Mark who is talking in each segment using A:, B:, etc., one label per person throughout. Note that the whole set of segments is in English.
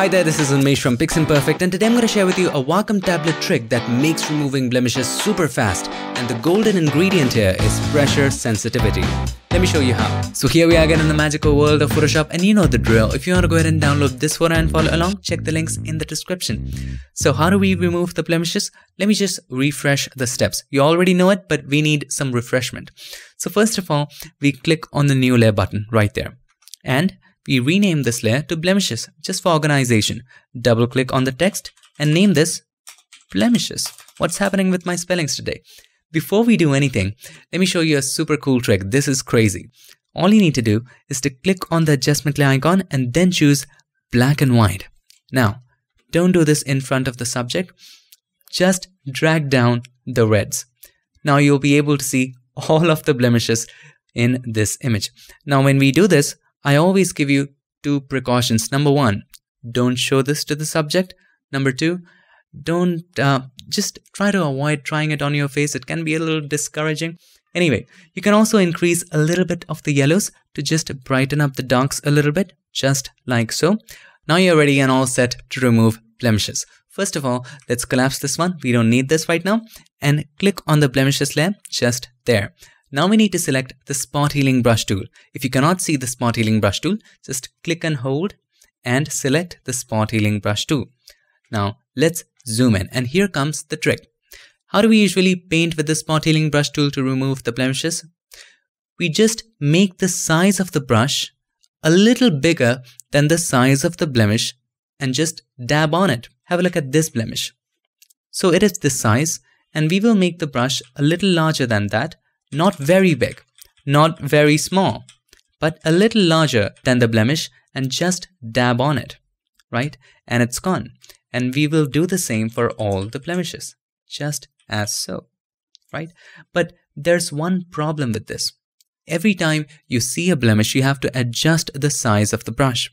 A: Hi there, this is Unmesh from Pix Perfect, and today I'm going to share with you a Wacom tablet trick that makes removing blemishes super fast and the golden ingredient here is pressure sensitivity. Let me show you how. So here we are again in the magical world of Photoshop and you know the drill. If you want to go ahead and download this one and follow along, check the links in the description. So how do we remove the blemishes? Let me just refresh the steps. You already know it, but we need some refreshment. So first of all, we click on the new layer button right there. And we rename this layer to blemishes just for organization. Double click on the text and name this blemishes. What's happening with my spellings today? Before we do anything, let me show you a super cool trick. This is crazy. All you need to do is to click on the adjustment layer icon and then choose black and white. Now, don't do this in front of the subject. Just drag down the reds. Now you'll be able to see all of the blemishes in this image. Now when we do this, I always give you two precautions. Number one, don't show this to the subject. Number two, don't uh, just try to avoid trying it on your face. It can be a little discouraging. Anyway, you can also increase a little bit of the yellows to just brighten up the darks a little bit, just like so. Now you're ready and all set to remove blemishes. First of all, let's collapse this one. We don't need this right now. And click on the blemishes layer just there. Now we need to select the spot healing brush tool. If you cannot see the spot healing brush tool, just click and hold and select the spot healing brush tool. Now let's zoom in and here comes the trick. How do we usually paint with the spot healing brush tool to remove the blemishes? We just make the size of the brush a little bigger than the size of the blemish and just dab on it. Have a look at this blemish. So it is this size and we will make the brush a little larger than that not very big, not very small, but a little larger than the blemish and just dab on it, right? And it's gone. And we will do the same for all the blemishes, just as so, right? But there's one problem with this. Every time you see a blemish, you have to adjust the size of the brush.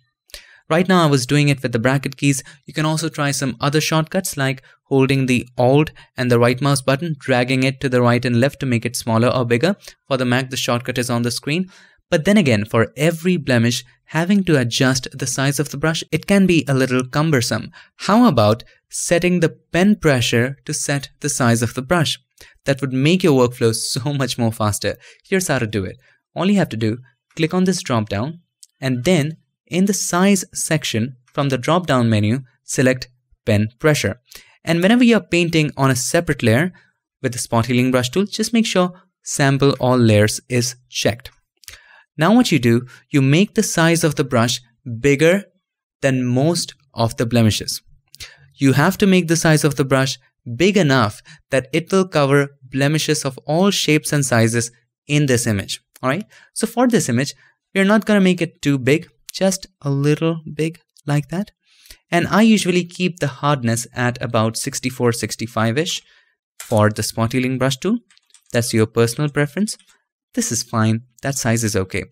A: Right now I was doing it with the bracket keys. You can also try some other shortcuts like holding the Alt and the right mouse button, dragging it to the right and left to make it smaller or bigger. For the Mac, the shortcut is on the screen. But then again, for every blemish, having to adjust the size of the brush, it can be a little cumbersome. How about setting the pen pressure to set the size of the brush? That would make your workflow so much more faster. Here's how to do it. All you have to do, click on this drop down and then in the size section from the drop down menu, select pen pressure. And whenever you're painting on a separate layer with the spot healing brush tool, just make sure sample all layers is checked. Now what you do, you make the size of the brush bigger than most of the blemishes. You have to make the size of the brush big enough that it will cover blemishes of all shapes and sizes in this image. All right. So for this image, we're not going to make it too big just a little big like that. And I usually keep the hardness at about 64, 65-ish for the spot healing brush tool. That's your personal preference. This is fine. That size is okay.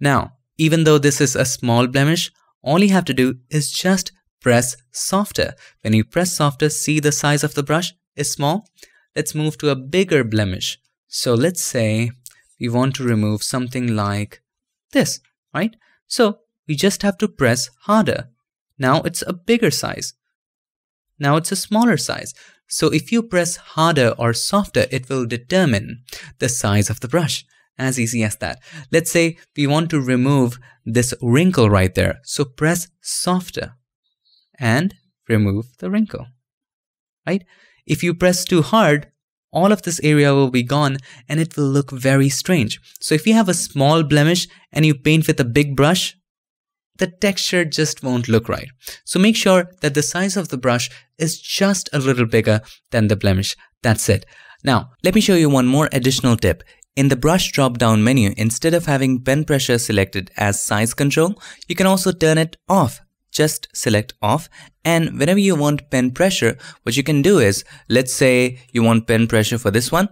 A: Now, even though this is a small blemish, all you have to do is just press softer. When you press softer, see the size of the brush is small. Let's move to a bigger blemish. So let's say you want to remove something like this, right? So we just have to press harder. Now it's a bigger size. Now it's a smaller size. So if you press harder or softer, it will determine the size of the brush. As easy as that. Let's say we want to remove this wrinkle right there. So press softer and remove the wrinkle, right? If you press too hard, all of this area will be gone and it will look very strange. So if you have a small blemish and you paint with a big brush, the texture just won't look right. So make sure that the size of the brush is just a little bigger than the blemish. That's it. Now, let me show you one more additional tip. In the brush drop down menu, instead of having pen pressure selected as size control, you can also turn it off just select off and whenever you want pen pressure what you can do is let's say you want pen pressure for this one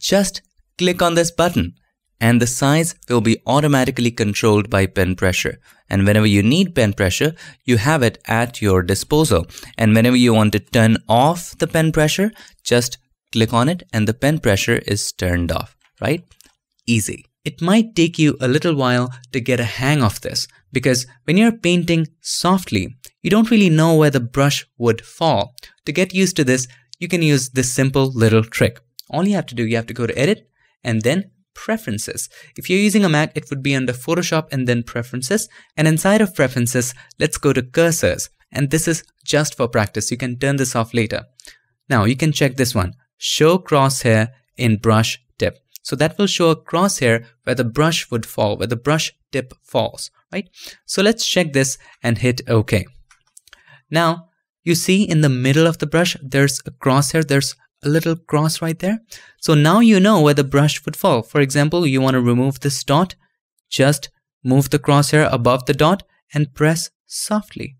A: just click on this button and the size will be automatically controlled by pen pressure. And whenever you need pen pressure, you have it at your disposal. And whenever you want to turn off the pen pressure, just click on it and the pen pressure is turned off, right? Easy. It might take you a little while to get a hang of this, because when you're painting softly, you don't really know where the brush would fall. To get used to this, you can use this simple little trick. All you have to do, you have to go to edit and then preferences. If you're using a Mac, it would be under Photoshop and then preferences. And inside of preferences, let's go to cursors. And this is just for practice. You can turn this off later. Now you can check this one, show crosshair in brush tip. So that will show a crosshair where the brush would fall, where the brush tip falls right? So let's check this and hit OK. Now, you see in the middle of the brush, there's a crosshair, there's a little cross right there. So now you know where the brush would fall. For example, you want to remove this dot, just move the crosshair above the dot and press softly.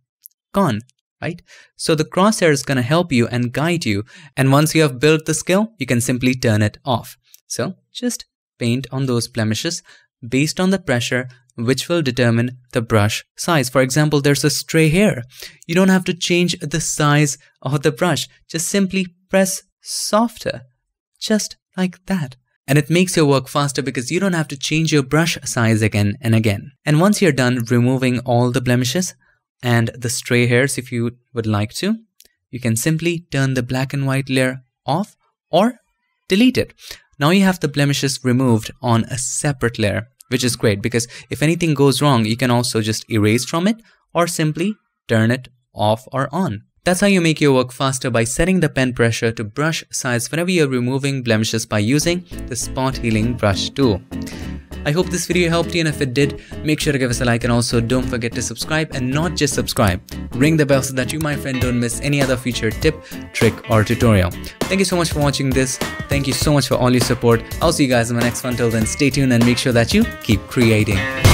A: Gone, right? So the crosshair is going to help you and guide you. And once you have built the skill, you can simply turn it off. So just paint on those blemishes based on the pressure which will determine the brush size. For example, there's a stray hair. You don't have to change the size of the brush. Just simply press softer, just like that. And it makes your work faster because you don't have to change your brush size again and again. And once you're done removing all the blemishes and the stray hairs if you would like to, you can simply turn the black and white layer off or delete it. Now you have the blemishes removed on a separate layer which is great because if anything goes wrong, you can also just erase from it or simply turn it off or on. That's how you make your work faster by setting the pen pressure to brush size whenever you're removing blemishes by using the spot healing brush tool. I hope this video helped you and if it did, make sure to give us a like and also don't forget to subscribe and not just subscribe, ring the bell so that you my friend don't miss any other future tip, trick or tutorial. Thank you so much for watching this, thank you so much for all your support, I'll see you guys in my next one till then stay tuned and make sure that you keep creating.